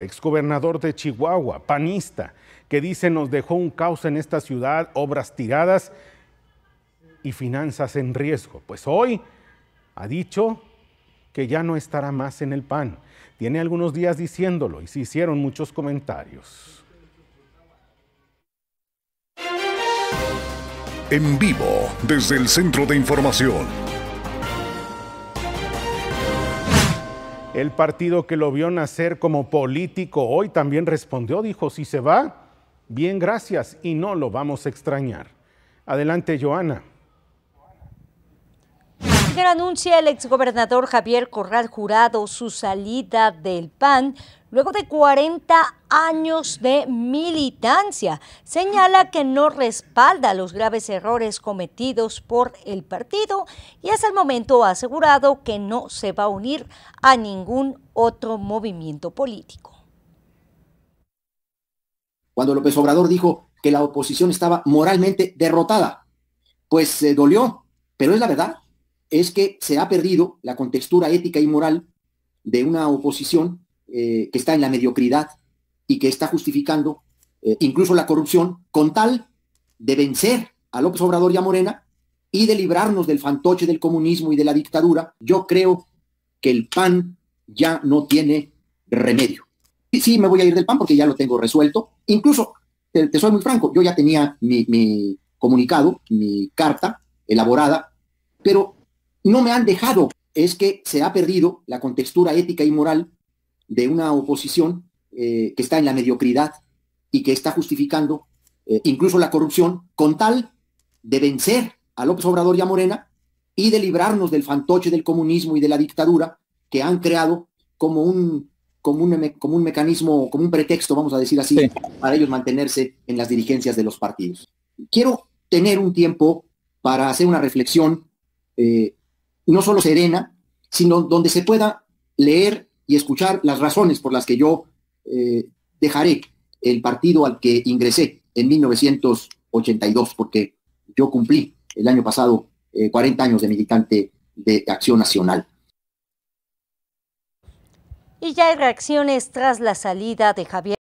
exgobernador de Chihuahua, panista, que dice nos dejó un caos en esta ciudad, obras tiradas y finanzas en riesgo. Pues hoy ha dicho que ya no estará más en el PAN. Tiene algunos días diciéndolo y se hicieron muchos comentarios. En vivo, desde el Centro de Información El partido que lo vio nacer como político hoy también respondió, dijo, si se va, bien, gracias y no lo vamos a extrañar. Adelante, Joana anuncia el exgobernador Javier Corral Jurado su salida del PAN luego de 40 años de militancia. Señala que no respalda los graves errores cometidos por el partido y hasta el momento ha asegurado que no se va a unir a ningún otro movimiento político. Cuando López Obrador dijo que la oposición estaba moralmente derrotada, pues se eh, dolió, pero es la verdad es que se ha perdido la contextura ética y moral de una oposición eh, que está en la mediocridad y que está justificando eh, incluso la corrupción con tal de vencer a López Obrador y a Morena y de librarnos del fantoche del comunismo y de la dictadura, yo creo que el PAN ya no tiene remedio. Y sí, me voy a ir del PAN porque ya lo tengo resuelto. Incluso, te, soy muy franco, yo ya tenía mi, mi comunicado, mi carta elaborada, pero no me han dejado. Es que se ha perdido la contextura ética y moral de una oposición eh, que está en la mediocridad y que está justificando eh, incluso la corrupción con tal de vencer a López Obrador y a Morena y de librarnos del fantoche del comunismo y de la dictadura que han creado como un, como como un mecanismo, como un pretexto, vamos a decir así, para ellos mantenerse en las dirigencias de los partidos. Quiero tener un tiempo para hacer una reflexión eh, no solo serena, sino donde se pueda leer y escuchar las razones por las que yo eh, dejaré el partido al que ingresé en 1982, porque yo cumplí el año pasado 40 eh, años de militante de Acción Nacional. Y ya hay reacciones tras la salida de Javier.